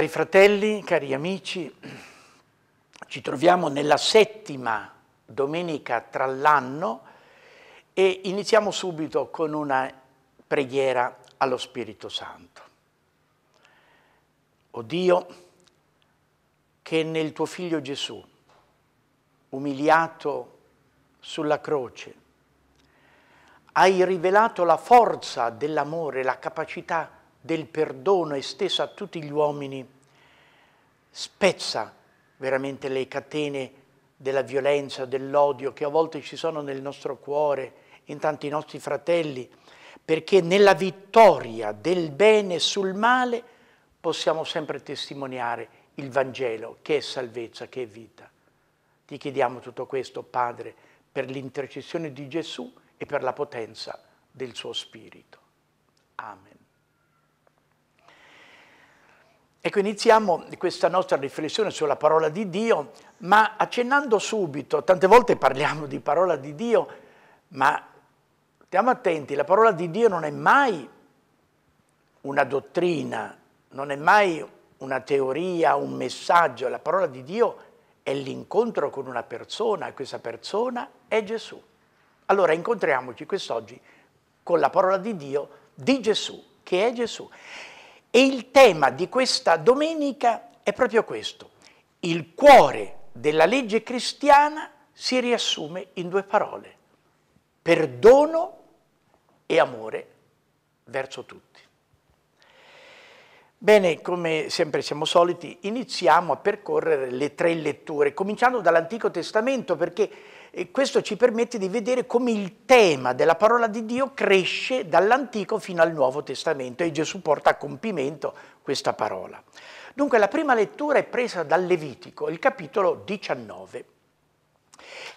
Cari fratelli, cari amici, ci troviamo nella settima domenica tra l'anno e iniziamo subito con una preghiera allo Spirito Santo. O Dio, che nel tuo Figlio Gesù, umiliato sulla croce, hai rivelato la forza dell'amore, la capacità del perdono estesa a tutti gli uomini spezza veramente le catene della violenza, dell'odio che a volte ci sono nel nostro cuore, in tanti nostri fratelli, perché nella vittoria del bene sul male possiamo sempre testimoniare il Vangelo che è salvezza, che è vita. Ti chiediamo tutto questo, Padre, per l'intercessione di Gesù e per la potenza del suo Spirito. Amen. Ecco, iniziamo questa nostra riflessione sulla parola di Dio, ma accennando subito, tante volte parliamo di parola di Dio, ma stiamo attenti, la parola di Dio non è mai una dottrina, non è mai una teoria, un messaggio, la parola di Dio è l'incontro con una persona e questa persona è Gesù. Allora incontriamoci quest'oggi con la parola di Dio di Gesù, che è Gesù. E il tema di questa domenica è proprio questo. Il cuore della legge cristiana si riassume in due parole. Perdono e amore verso tutti. Bene, come sempre siamo soliti, iniziamo a percorrere le tre letture, cominciando dall'Antico Testamento, perché e questo ci permette di vedere come il tema della parola di Dio cresce dall'Antico fino al Nuovo Testamento e Gesù porta a compimento questa parola. Dunque la prima lettura è presa dal Levitico, il capitolo 19.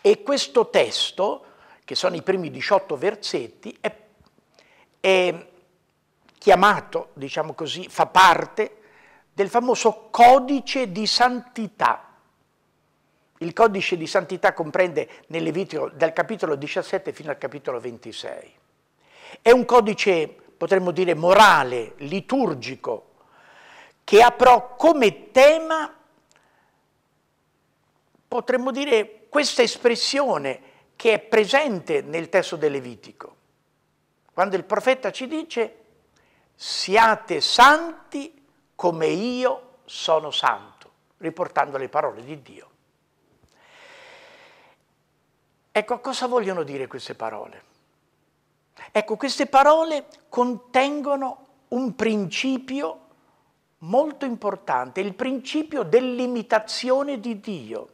E questo testo, che sono i primi 18 versetti, è, è chiamato, diciamo così, fa parte del famoso codice di santità il codice di santità comprende nel Levitico dal capitolo 17 fino al capitolo 26. È un codice, potremmo dire, morale, liturgico, che ha però come tema, potremmo dire, questa espressione che è presente nel testo del Levitico. Quando il profeta ci dice siate santi come io sono santo, riportando le parole di Dio. Ecco, cosa vogliono dire queste parole? Ecco, queste parole contengono un principio molto importante, il principio dell'imitazione di Dio.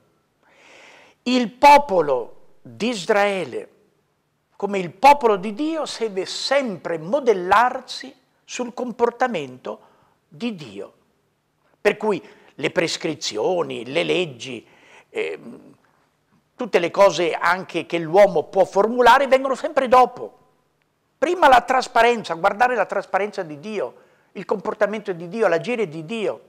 Il popolo di Israele, come il popolo di Dio, deve sempre modellarsi sul comportamento di Dio. Per cui le prescrizioni, le leggi, eh, tutte le cose anche che l'uomo può formulare vengono sempre dopo. Prima la trasparenza, guardare la trasparenza di Dio, il comportamento di Dio, l'agire di Dio.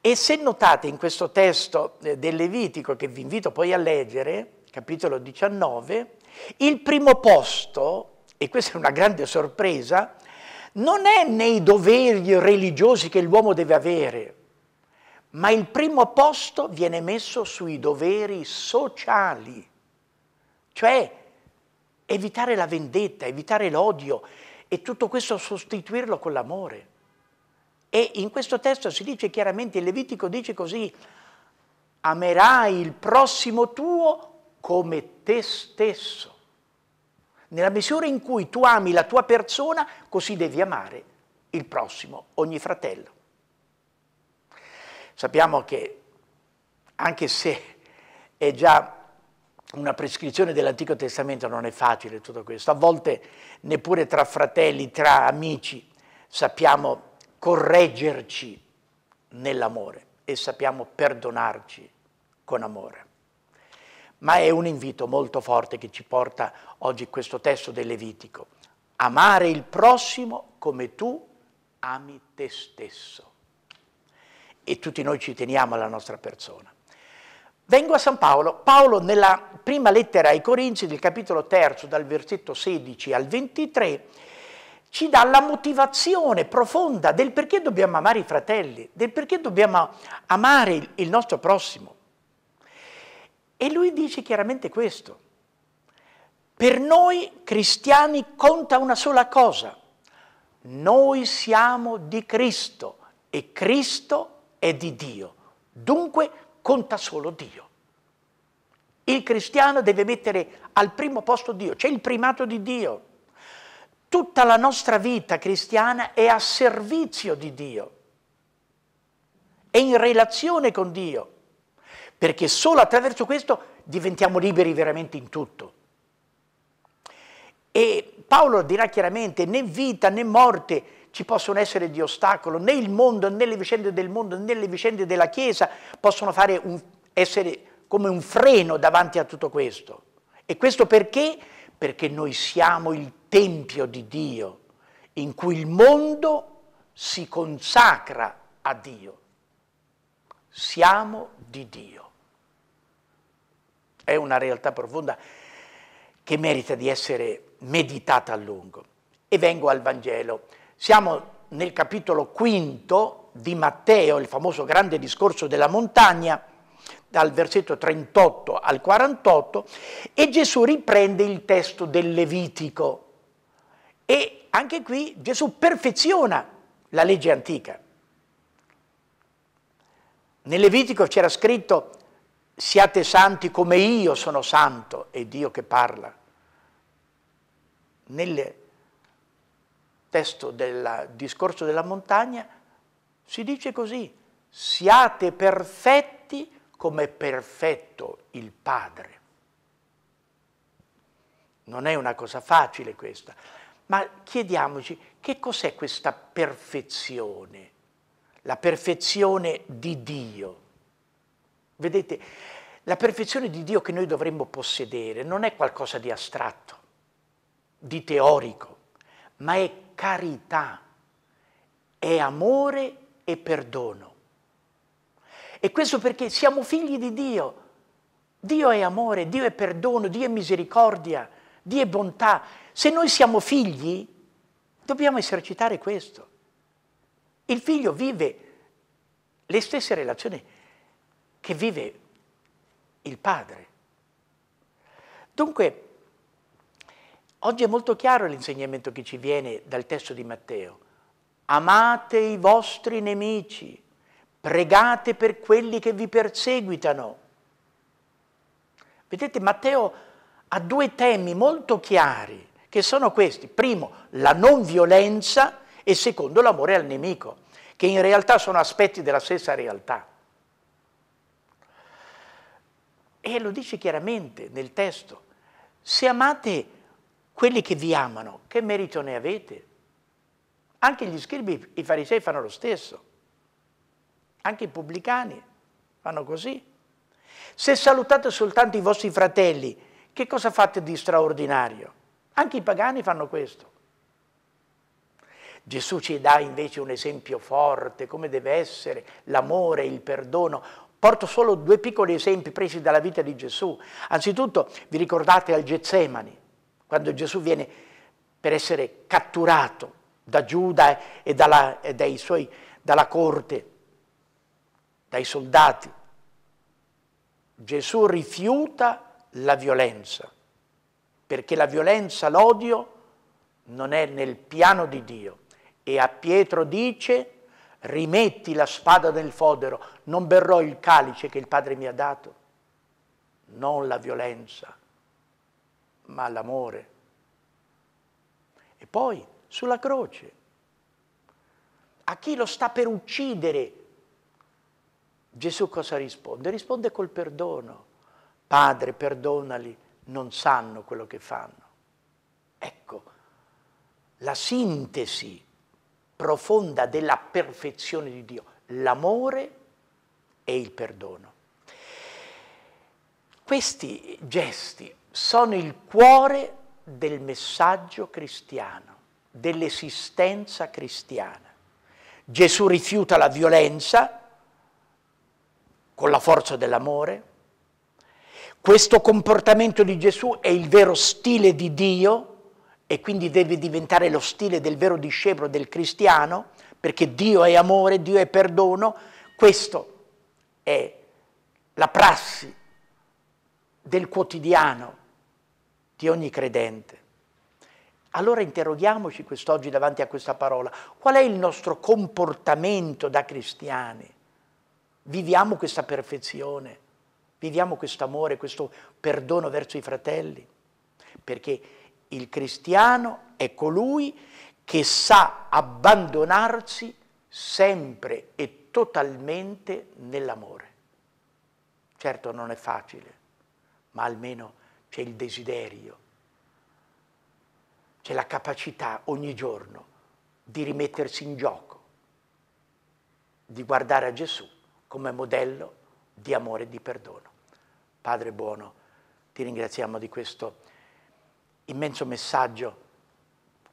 E se notate in questo testo eh, del Levitico, che vi invito poi a leggere, capitolo 19, il primo posto, e questa è una grande sorpresa, non è nei doveri religiosi che l'uomo deve avere, ma il primo posto viene messo sui doveri sociali, cioè evitare la vendetta, evitare l'odio e tutto questo sostituirlo con l'amore. E in questo testo si dice chiaramente, il Levitico dice così, amerai il prossimo tuo come te stesso. Nella misura in cui tu ami la tua persona, così devi amare il prossimo, ogni fratello. Sappiamo che anche se è già una prescrizione dell'Antico Testamento non è facile tutto questo, a volte neppure tra fratelli, tra amici sappiamo correggerci nell'amore e sappiamo perdonarci con amore. Ma è un invito molto forte che ci porta oggi questo testo del Levitico. Amare il prossimo come tu ami te stesso e tutti noi ci teniamo alla nostra persona. Vengo a San Paolo. Paolo nella prima lettera ai Corinzi del capitolo 3 dal versetto 16 al 23 ci dà la motivazione profonda del perché dobbiamo amare i fratelli, del perché dobbiamo amare il nostro prossimo. E lui dice chiaramente questo. Per noi cristiani conta una sola cosa. Noi siamo di Cristo e Cristo è è di Dio, dunque conta solo Dio. Il cristiano deve mettere al primo posto Dio, c'è il primato di Dio. Tutta la nostra vita cristiana è a servizio di Dio, è in relazione con Dio, perché solo attraverso questo diventiamo liberi veramente in tutto. E Paolo dirà chiaramente né vita né morte, ci possono essere di ostacolo, né il mondo, né le vicende del mondo, né le vicende della Chiesa possono un, essere come un freno davanti a tutto questo. E questo perché? Perché noi siamo il Tempio di Dio, in cui il mondo si consacra a Dio. Siamo di Dio. È una realtà profonda che merita di essere meditata a lungo. E vengo al Vangelo. Siamo nel capitolo quinto di Matteo, il famoso grande discorso della montagna, dal versetto 38 al 48, e Gesù riprende il testo del Levitico. E anche qui Gesù perfeziona la legge antica. Nel Levitico c'era scritto siate santi come io sono santo, è Dio che parla. Nel testo del discorso della montagna, si dice così, siate perfetti come è perfetto il Padre. Non è una cosa facile questa, ma chiediamoci che cos'è questa perfezione, la perfezione di Dio. Vedete, la perfezione di Dio che noi dovremmo possedere non è qualcosa di astratto, di teorico, ma è carità, è amore e perdono. E questo perché siamo figli di Dio. Dio è amore, Dio è perdono, Dio è misericordia, Dio è bontà. Se noi siamo figli, dobbiamo esercitare questo. Il figlio vive le stesse relazioni che vive il padre. Dunque, Oggi è molto chiaro l'insegnamento che ci viene dal testo di Matteo. Amate i vostri nemici, pregate per quelli che vi perseguitano. Vedete, Matteo ha due temi molto chiari, che sono questi. Primo, la non violenza e secondo, l'amore al nemico, che in realtà sono aspetti della stessa realtà. E lo dice chiaramente nel testo. Se amate quelli che vi amano, che merito ne avete? Anche gli scribi, i farisei fanno lo stesso, anche i pubblicani fanno così. Se salutate soltanto i vostri fratelli, che cosa fate di straordinario? Anche i pagani fanno questo. Gesù ci dà invece un esempio forte, come deve essere l'amore, il perdono. Porto solo due piccoli esempi presi dalla vita di Gesù. Anzitutto vi ricordate al Getsemani, quando Gesù viene per essere catturato da Giuda e, dalla, e suoi, dalla corte, dai soldati. Gesù rifiuta la violenza, perché la violenza, l'odio, non è nel piano di Dio. E a Pietro dice, rimetti la spada nel fodero, non berrò il calice che il Padre mi ha dato, non la violenza, ma all'amore. E poi sulla croce, a chi lo sta per uccidere, Gesù cosa risponde? Risponde col perdono. Padre, perdonali, non sanno quello che fanno. Ecco, la sintesi profonda della perfezione di Dio, l'amore e il perdono. Questi gesti sono il cuore del messaggio cristiano, dell'esistenza cristiana. Gesù rifiuta la violenza con la forza dell'amore. Questo comportamento di Gesù è il vero stile di Dio e quindi deve diventare lo stile del vero discepolo, del cristiano, perché Dio è amore, Dio è perdono. Questo è la prassi del quotidiano di ogni credente. Allora interroghiamoci quest'oggi davanti a questa parola, qual è il nostro comportamento da cristiani? Viviamo questa perfezione, viviamo questo amore, questo perdono verso i fratelli, perché il cristiano è colui che sa abbandonarsi sempre e totalmente nell'amore. Certo non è facile, ma almeno c'è il desiderio, c'è la capacità ogni giorno di rimettersi in gioco, di guardare a Gesù come modello di amore e di perdono. Padre buono, ti ringraziamo di questo immenso messaggio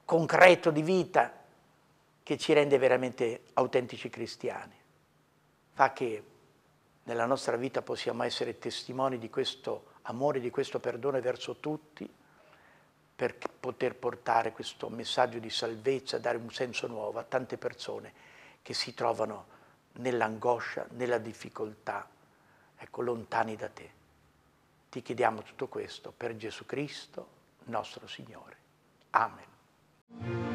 concreto di vita che ci rende veramente autentici cristiani. Fa che nella nostra vita possiamo essere testimoni di questo amore di questo perdono verso tutti per poter portare questo messaggio di salvezza, dare un senso nuovo a tante persone che si trovano nell'angoscia, nella difficoltà, ecco, lontani da te. Ti chiediamo tutto questo per Gesù Cristo, nostro Signore. Amen.